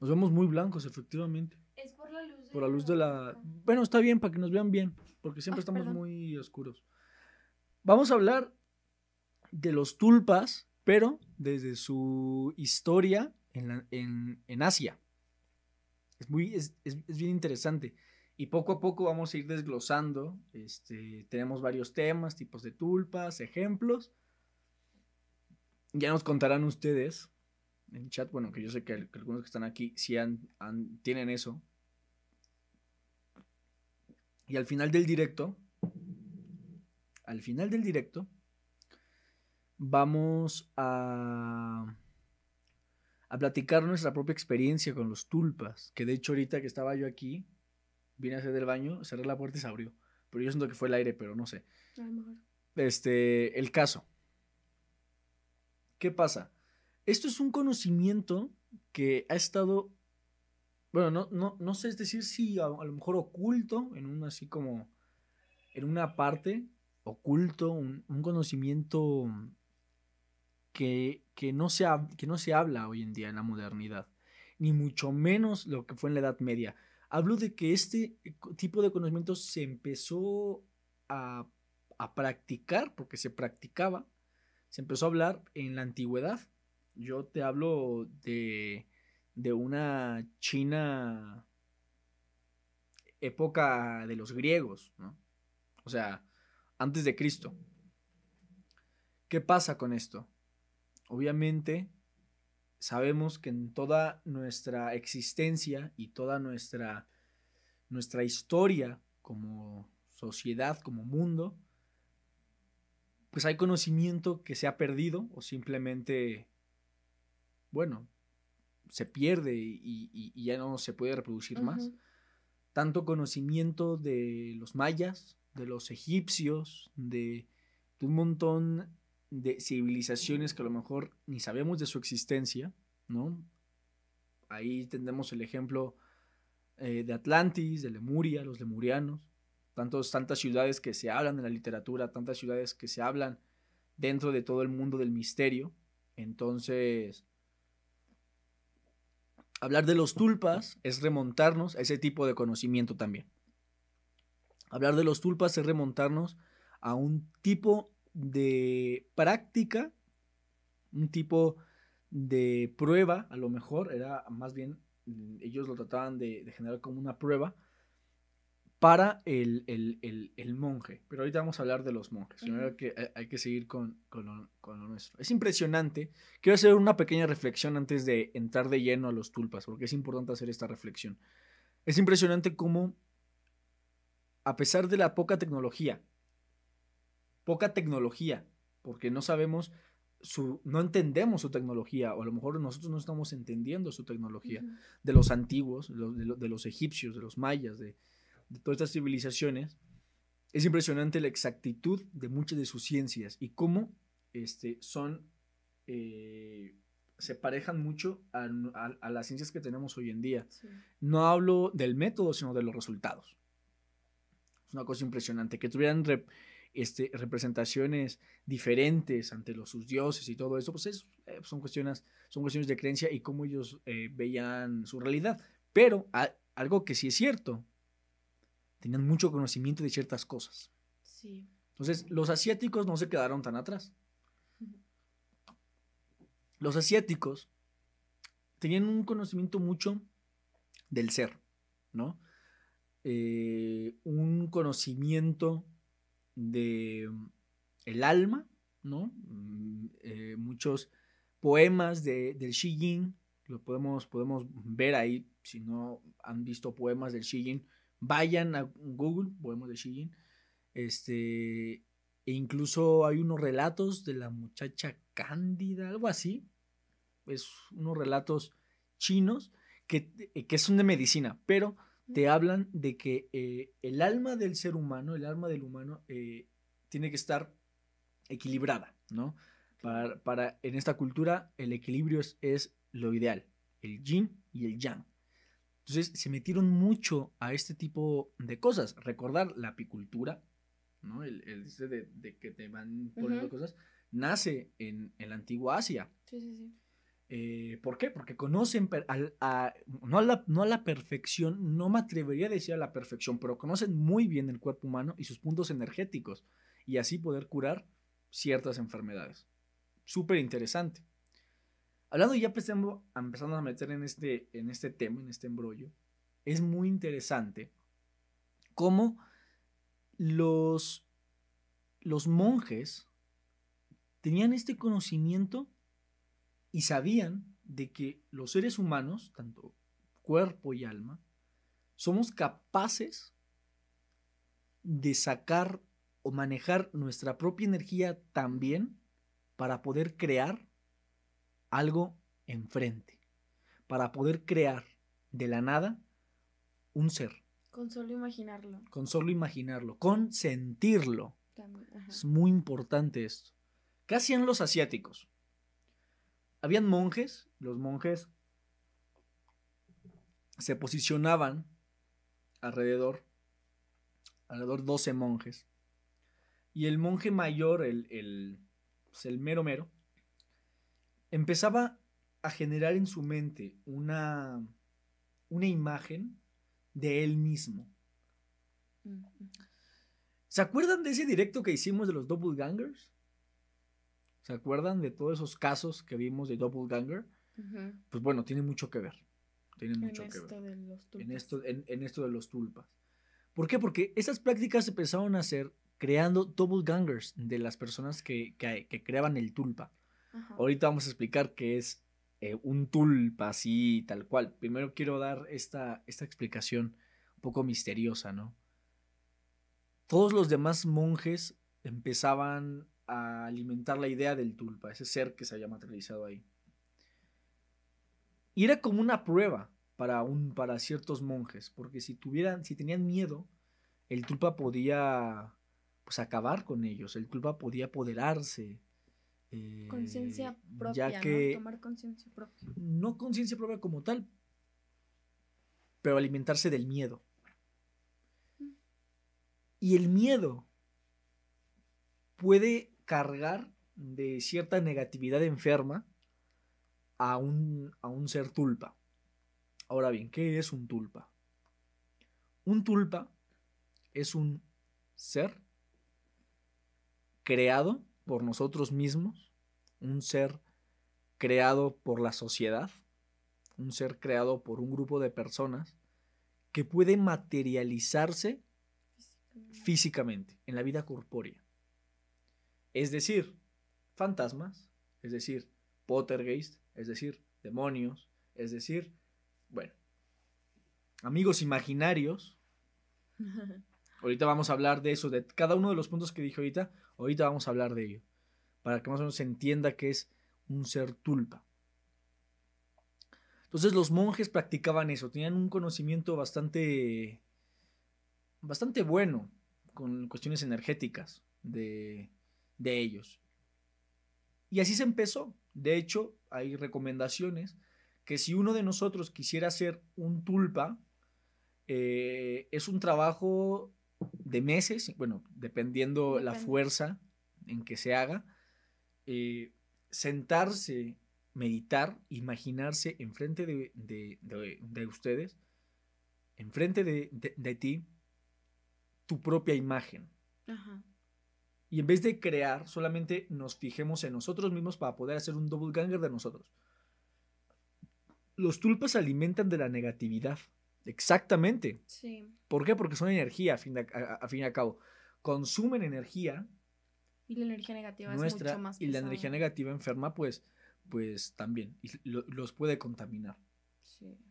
Nos vemos muy blancos, efectivamente. Es por la luz. De la Bueno, está bien para que nos vean bien, porque siempre ah, estamos muy oscuros. Vamos a hablar de los tulpas, pero desde su historia en, Asia. Es, muy, bien interesante. Y poco a poco vamos a ir desglosando. Este, tenemos varios temas, tipos de tulpas, ejemplos. Ya nos contarán ustedes en chat, bueno, que yo sé que, algunos que están aquí sí han, tienen eso. Y al final del directo, al final del directo, vamos a, a platicar nuestra propia experiencia con los tulpas. Que de hecho ahorita que estaba yo aquí, vine a hacer del baño, cerré la puerta y se abrió. Pero yo siento que fue el aire, pero no sé. Este, el caso. ¿Qué pasa? Esto es un conocimiento que ha estado, bueno, no, no, sé, es decir, si a, lo mejor oculto en un así como, en una parte, oculto, un, conocimiento que, no se que no se habla hoy en día en la modernidad, ni mucho menos lo que fue en la Edad Media. Hablo de que este tipo de conocimiento se empezó a practicar, porque se practicaba, se empezó a hablar en la antigüedad, yo te hablo de, de una China época de los griegos, ¿no? O sea, antes de Cristo. ¿Qué pasa con esto? Obviamente, sabemos que en toda nuestra existencia y toda nuestra, nuestra historia como sociedad, como mundo, pues hay conocimiento que se ha perdido o simplemente bueno, se pierde y, ya no se puede reproducir más. Tanto conocimiento de los mayas, de los egipcios, de, un montón de civilizaciones que a lo mejor ni sabemos de su existencia, ¿no? Ahí tenemos el ejemplo eh, de Atlantis, de Lemuria, los lemurianos, tantas ciudades que se hablan en la literatura, tantas ciudades que se hablan dentro de todo el mundo del misterio. Entonces, Hablar de los tulpas es remontarnos a ese tipo de conocimiento también. Hablar de los tulpas es remontarnos a un tipo de práctica, un tipo de prueba, a lo mejor, era más bien, ellos lo trataban de, generar como una prueba, para el, monje. Pero ahorita vamos a hablar de los monjes. Primero que hay, que seguir con, lo, nuestro. Es impresionante. Quiero hacer una pequeña reflexión antes de entrar de lleno a los tulpas, porque es importante hacer esta reflexión. Es impresionante cómo, a pesar de la poca tecnología, poca tecnología, porque no sabemos, su, no entendemos su tecnología, o a lo mejor nosotros no estamos entendiendo su tecnología, de los antiguos, de los egipcios, de los mayas, de, de todas estas civilizaciones, es impresionante la exactitud de muchas de sus ciencias y cómo este, son, eh, se parejan mucho a, las ciencias que tenemos hoy en día. No hablo del método, sino de los resultados. Es una cosa impresionante, que tuvieran este, representaciones diferentes ante los, sus dioses y todo eso, pues, eh, pues son, cuestiones, son cuestiones de creencia y cómo ellos eh, veían su realidad. Pero ah, algo que sí es cierto tenían mucho conocimiento de ciertas cosas. Sí. Entonces, los asiáticos no se quedaron tan atrás. Los asiáticos tenían un conocimiento mucho del ser, ¿no? Eh, un conocimiento de mm, el alma, ¿no? Mm, eh, muchos poemas de, del Xi Jin lo podemos, podemos ver ahí, si no han visto poemas del Xi Vayan a Google, podemos decir, Este, e incluso hay unos relatos de la muchacha Cándida, algo así. Es unos relatos chinos que, eh, son de medicina, pero te hablan de que eh, el alma del ser humano, el alma del humano, eh, tiene que estar equilibrada, ¿no? Para, para en esta cultura, el equilibrio es lo ideal, el yin y el yang. Entonces se metieron mucho a este tipo de cosas. Recordar la apicultura, ¿no? El, el de, de, que te van poniendo cosas, nace en, el la antigua Asia. Sí, sí, sí. Eh, ¿Por qué? Porque conocen, no, la, no a la perfección, no me atrevería a decir a la perfección, pero conocen muy bien el cuerpo humano y sus puntos energéticos y así poder curar ciertas enfermedades. Súper interesante. Hablando ya empezando, a meter en este, en este tema, en este embrollo, es muy interesante cómo los, los monjes tenían este conocimiento y sabían de que los seres humanos, tanto cuerpo y alma, somos capaces de sacar o manejar nuestra propia energía también para poder crear algo enfrente, para poder crear de la nada un ser. Con solo imaginarlo. Con solo imaginarlo, con sentirlo. es muy importante esto. casi en los asiáticos? Habían monjes, los monjes se posicionaban alrededor, alrededor 12 monjes, y el monje mayor, el, el, pues, el mero mero, empezaba a generar en su mente una, una imagen de él mismo. ¿Se acuerdan de ese directo que hicimos de los doppelgangers? ¿Se acuerdan de todos esos casos que vimos de doppelganger? Pues bueno, tiene mucho que ver. Tiene mucho en que esto ver. De los En, esto, de los tulpas. ¿Por qué? Porque esas prácticas se empezaron a hacer creando doppelgangers de las personas que, que creaban el tulpa. Ahorita vamos a explicar qué es eh, un tulpa así tal cual. Primero quiero dar esta, esta explicación un poco misteriosa, ¿no? Todos los demás monjes empezaban a alimentar la idea del tulpa, ese ser que se había materializado ahí. Y era como una prueba para, un, para ciertos monjes, porque si, tuvieran, si tenían miedo, el tulpa podía pues, acabar con ellos, el tulpa podía apoderarse eh, conciencia propia, ¿no? Tomar conciencia propia. No conciencia propia como tal, pero alimentarse del miedo. Mm. Y el miedo puede cargar de cierta negatividad enferma a un, a un ser tulpa. Ahora bien, ¿qué es un tulpa? Un tulpa es un ser creado por nosotros mismos, un ser creado por la sociedad, un ser creado por un grupo de personas que puede materializarse físicamente, en la vida corpórea. Es decir, fantasmas, es decir, pottergeist es decir, demonios, es decir, bueno, amigos imaginarios Ahorita vamos a hablar de eso, de cada uno de los puntos que dije ahorita, ahorita vamos a hablar de ello, para que más o menos se entienda que es un ser tulpa. Entonces los monjes practicaban eso, tenían un conocimiento bastante, bastante bueno con cuestiones energéticas de, de ellos. Y así se empezó. De hecho, hay recomendaciones que si uno de nosotros quisiera ser un tulpa, eh, es un trabajo de meses, bueno, dependiendo la fuerza en que se haga, eh, sentarse, meditar, imaginarse enfrente de, de, ustedes, enfrente de, ti, tu propia imagen. Y en vez de crear, solamente nos fijemos en nosotros mismos para poder hacer un ganger de nosotros. Los tulpas se alimentan de la negatividad. Exactamente. Sí. ¿Por qué? Porque son energía, a fin, a, fin y a cabo. Consumen energía. Y la energía negativa es mucho más Y la energía negativa enferma, pues, pues también. los puede contaminar. Sí.